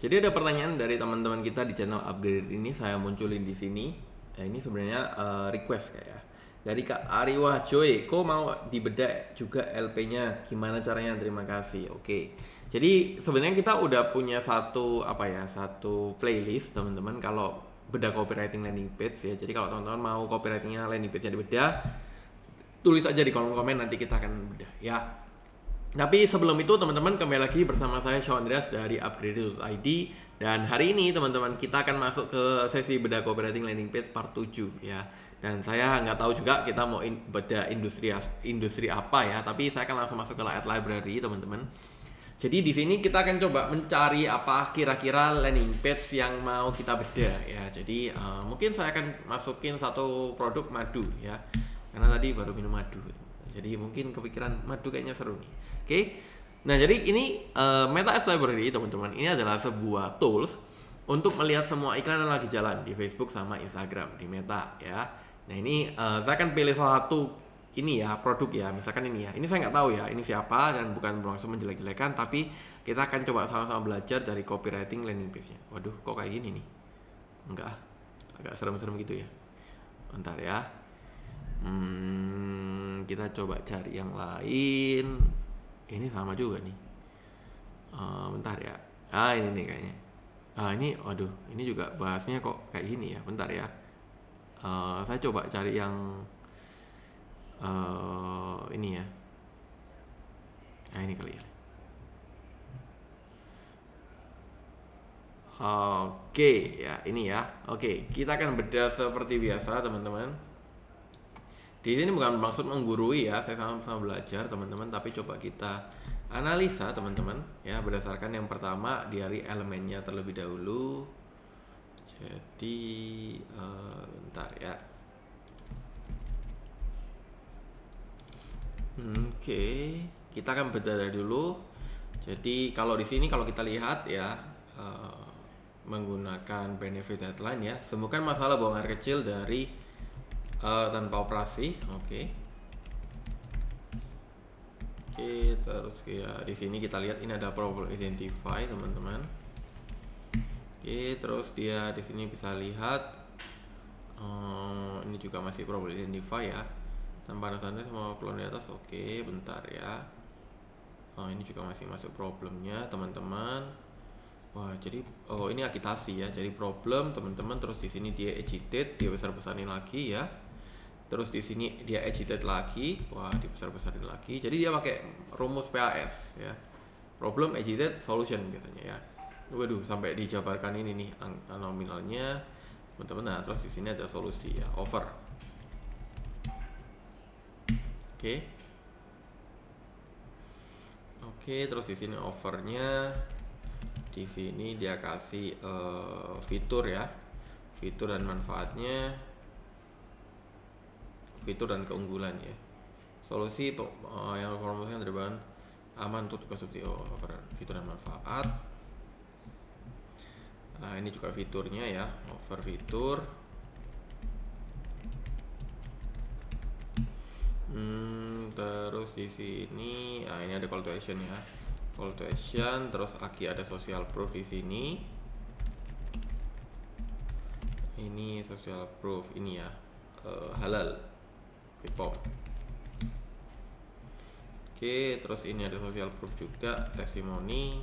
Jadi ada pertanyaan dari teman-teman kita di channel Upgrade ini saya munculin di sini. Eh, ini sebenarnya uh, request kayak ya. Dari Kak Ariwah Joy, kok mau dibedak juga LP-nya? Gimana caranya? Terima kasih. Oke. Jadi sebenarnya kita udah punya satu apa ya? Satu playlist teman-teman kalau bedah copywriting landing page ya. Jadi kalau teman-teman mau copywritingnya landing page-nya dibedah, tulis aja di kolom komen nanti kita akan bedah ya. Tapi sebelum itu teman-teman kembali lagi bersama saya Shaw Andreas dari Upgrade.id dan hari ini teman-teman kita akan masuk ke sesi beda Cooperating landing page part 7 ya. Dan saya nggak tahu juga kita mau in, beda industri industri apa ya, tapi saya akan langsung masuk ke ad library teman-teman. Jadi di sini kita akan coba mencari apa kira-kira landing page yang mau kita beda ya. Jadi uh, mungkin saya akan masukin satu produk madu ya. Karena tadi baru minum madu. Jadi mungkin kepikiran madu kayaknya seru nih okay? nah jadi ini uh, Meta Ads Library teman-teman ini adalah sebuah tools untuk melihat semua iklan yang lagi jalan di Facebook sama Instagram di Meta ya nah ini uh, saya akan pilih salah satu ini ya produk ya misalkan ini ya ini saya nggak tahu ya ini siapa dan bukan langsung menjelek-jelekan tapi kita akan coba sama-sama belajar dari copywriting landing page-nya waduh kok kayak gini nih enggak agak serem-serem gitu ya bentar ya hmm, kita coba cari yang lain ini sama juga nih uh, bentar ya ah ini nih kayaknya ah ini waduh ini juga bahasnya kok kayak gini ya bentar ya uh, saya coba cari yang uh, ini ya nah ini kali ya Oke okay, ya ini ya. Oke, okay, kita akan bedah seperti biasa teman-teman di sini bukan maksud menggurui ya saya sama-sama belajar teman-teman tapi coba kita analisa teman-teman ya berdasarkan yang pertama dari elemennya terlebih dahulu jadi uh, bentar ya oke okay. kita akan berdarah dulu jadi kalau di sini kalau kita lihat ya uh, menggunakan benefit headline ya semuanya masalah buang air kecil dari uh, tanpa operasi oke okay. oke okay, terus ya di sini kita lihat ini ada problem identify teman-teman oke okay, terus dia di sini bisa lihat uh, ini juga masih problem identify ya tanpa dasarnya semua klon di atas oke okay, bentar ya oh, ini juga masih masuk problemnya teman-teman wah jadi oh ini agitasi ya jadi problem teman-teman terus di sini dia agitated dia besar besarin lagi ya terus di sini dia edited lagi wah dibesar-besarin lagi jadi dia pakai rumus PAS ya problem edited, solution biasanya ya waduh sampai dijabarkan ini nih nominalnya teman-teman nah terus di sini ada solusi ya over oke okay. oke okay, terus di sini overnya di sini dia kasih uh, fitur ya fitur dan manfaatnya fitur dan keunggulan ya Solusi uh, yang formulasinya dari bahan aman untuk dikonsumsi oh, over fitur dan manfaat. Nah, ini juga fiturnya ya, over fitur. Hmm, terus di sini, nah ini ada call to action ya. Call to action, terus aki ada social proof di sini. Ini social proof ini ya. Uh, halal people oke terus ini ada social proof juga testimoni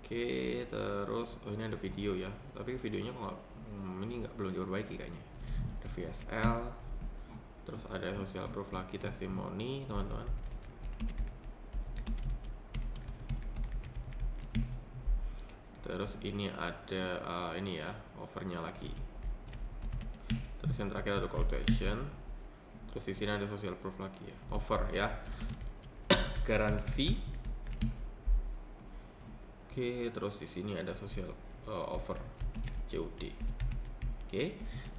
oke terus oh ini ada video ya tapi videonya kok hmm, ini nggak belum diperbaiki kayaknya ada VSL terus ada social proof lagi testimoni teman-teman terus ini ada uh, ini ya overnya lagi terus yang terakhir ada call to action terus di sini ada social proof lagi ya offer ya garansi oke terus di sini ada social uh, eh, offer COD oke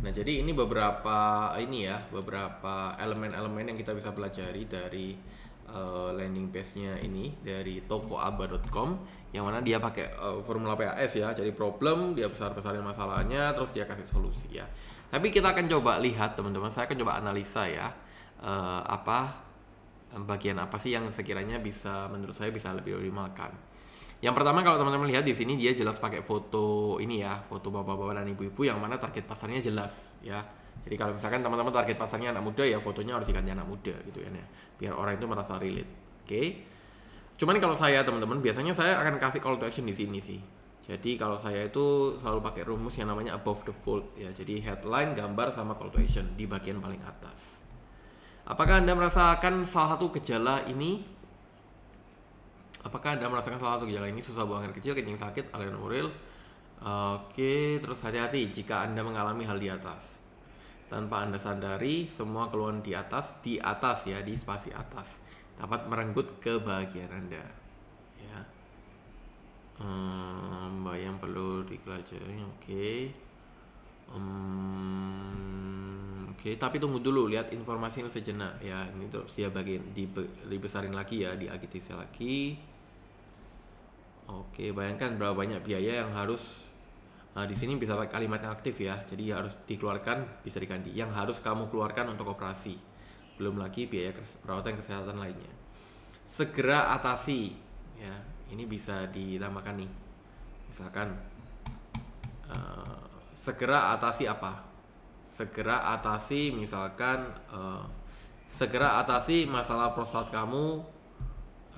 nah jadi ini beberapa ini ya beberapa elemen-elemen yang kita bisa pelajari dari uh, landing page-nya ini dari tokoaba.com yang mana dia pakai uh, formula PAS ya jadi problem dia besar besarnya masalahnya terus dia kasih solusi ya tapi kita akan coba lihat teman-teman, saya akan coba analisa ya uh, apa eh, bagian apa sih yang sekiranya bisa menurut saya bisa lebih dimakan. Yang pertama kalau teman-teman lihat di sini dia jelas pakai foto ini ya, foto bapak-bapak dan ibu-ibu yang mana target pasarnya jelas ya. Jadi kalau misalkan teman-teman target pasarnya anak muda ya fotonya harus diganti anak muda gitu ya, ya. biar orang itu merasa relate. Oke. Okay? Cuman kalau saya teman-teman biasanya saya akan kasih call to action di sini sih jadi kalau saya itu selalu pakai rumus yang namanya above the fold ya. Jadi headline, gambar sama call to action di bagian paling atas. Apakah Anda merasakan salah satu gejala ini? Apakah Anda merasakan salah satu gejala ini? Susah buang air kecil, kencing sakit, aliran uril. Oke, terus hati-hati jika Anda mengalami hal di atas. Tanpa Anda sadari, semua keluhan di atas, di atas ya, di spasi atas, dapat merenggut kebahagiaan Anda. Ya um, yang perlu dipelajari oke okay. um, oke okay. tapi tunggu dulu lihat informasinya sejenak ya ini terus dia bagian dibesarin lagi ya di lagi oke okay. bayangkan berapa banyak biaya yang harus Nah, di sini bisa kalimat yang aktif ya, jadi harus dikeluarkan bisa diganti. Yang harus kamu keluarkan untuk operasi, belum lagi biaya perawatan kesehatan lainnya. Segera atasi, ya ini bisa dinamakan nih misalkan uh, segera atasi apa segera atasi misalkan uh, segera atasi masalah prostat kamu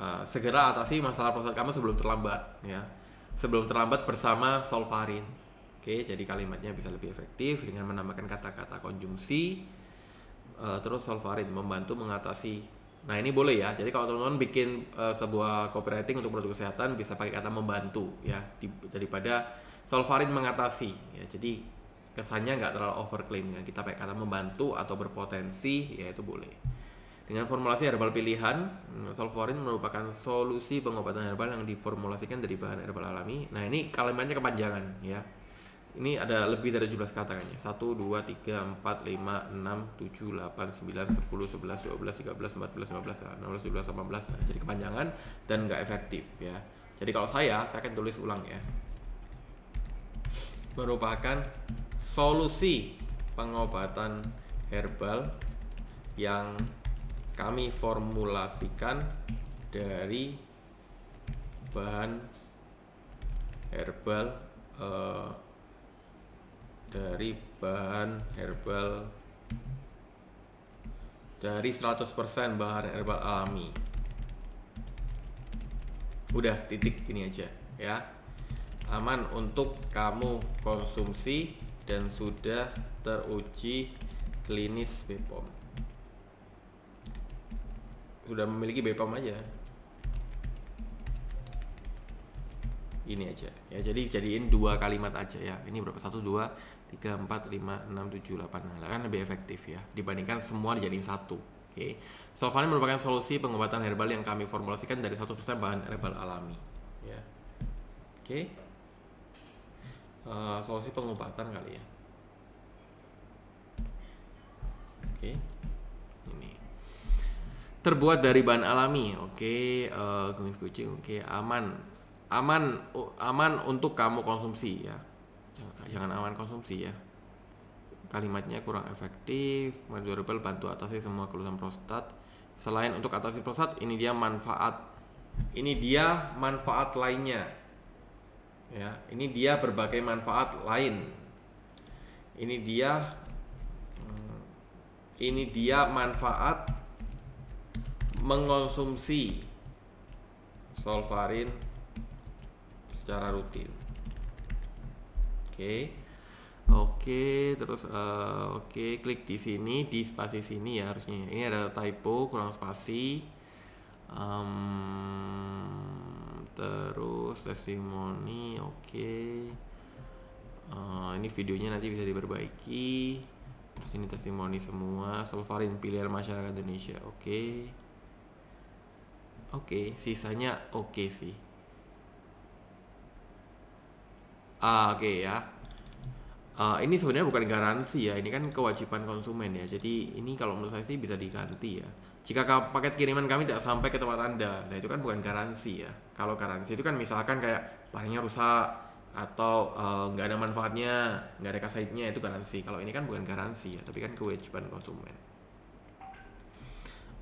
uh, segera atasi masalah prostat kamu sebelum terlambat ya sebelum terlambat bersama solvarin oke jadi kalimatnya bisa lebih efektif dengan menambahkan kata-kata konjungsi uh, terus solvarin membantu mengatasi Nah ini boleh ya. Jadi kalau teman-teman bikin uh, sebuah copywriting untuk produk kesehatan bisa pakai kata membantu ya di, daripada solvarin mengatasi. Ya, jadi kesannya nggak terlalu overclaim ya. Kita pakai kata membantu atau berpotensi ya itu boleh. Dengan formulasi herbal pilihan, hmm, solvarin merupakan solusi pengobatan herbal yang diformulasikan dari bahan herbal alami. Nah ini kalimatnya kepanjangan ya. Ini ada lebih dari 17 kata kayaknya. 1 2 3 4 5 6 7 8 9 10 11 12 13 14 15 16 17 18. Nah, jadi kepanjangan dan nggak efektif ya. Jadi kalau saya, saya akan tulis ulang ya. Merupakan solusi pengobatan herbal yang kami formulasikan dari bahan herbal uh, dari bahan herbal dari 100% bahan herbal alami udah titik ini aja ya aman untuk kamu konsumsi dan sudah teruji klinis BPOM sudah memiliki BPOM aja ini aja ya jadi jadiin dua kalimat aja ya ini berapa satu dua tiga empat lima enam tujuh delapan nah kan lebih efektif ya dibandingkan semua dijadiin satu oke okay. Solvanin merupakan solusi pengobatan herbal yang kami formulasikan dari satu persen bahan herbal alami ya oke okay. uh, eh, solusi pengobatan kali ya oke okay. ini terbuat dari bahan alami oke okay. uh, eh, kumis kucing oke okay. aman aman aman untuk kamu konsumsi ya nah, jangan aman konsumsi ya kalimatnya kurang efektif measurable bantu atasi semua keluhan prostat selain untuk atasi prostat ini dia manfaat ini dia manfaat lainnya ya ini dia berbagai manfaat lain ini dia hmm, ini dia manfaat mengonsumsi solvarin secara rutin. Oke. Okay. Oke, okay, terus uh, oke okay, klik di sini di spasi sini ya harusnya. Ini ada typo kurang spasi. Um, terus testimoni, oke. Okay. Uh, eh, ini videonya nanti bisa diperbaiki. Terus ini testimoni semua. Solvarin pilihan masyarakat Indonesia, oke. Okay. Oke, okay, sisanya oke okay sih. uh, oke okay, ya uh, ini sebenarnya bukan garansi ya ini kan kewajiban konsumen ya jadi ini kalau menurut saya sih bisa diganti ya jika paket kiriman kami tidak sampai ke tempat anda nah itu kan bukan garansi ya kalau garansi itu kan misalkan kayak barangnya rusak atau eh, nggak uh, ada manfaatnya nggak ada kasihnya itu garansi kalau ini kan bukan garansi ya tapi kan kewajiban konsumen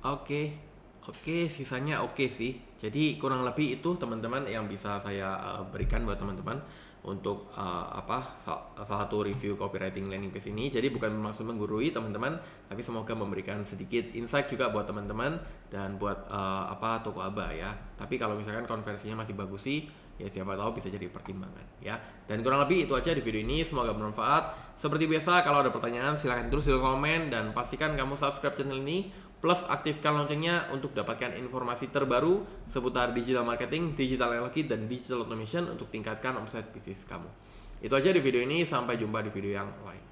oke okay. Oke, sisanya oke sih. Jadi kurang lebih itu teman-teman yang bisa saya eh, berikan buat teman-teman untuk uh, apa salah satu review copywriting landing page ini. Jadi bukan maksud menggurui teman-teman, tapi semoga memberikan sedikit insight juga buat teman-teman dan buat uh, apa toko aba ya. Tapi kalau misalkan konversinya masih bagus sih, ya siapa tahu bisa jadi pertimbangan ya. Dan kurang lebih itu aja di video ini, semoga bermanfaat. Seperti biasa kalau ada pertanyaan silahkan tulis di komen dan pastikan kamu subscribe channel ini plus aktifkan loncengnya untuk dapatkan informasi terbaru seputar digital marketing, digital analytics, dan digital automation untuk tingkatkan omset bisnis kamu. Itu aja di video ini, sampai jumpa di video yang lain.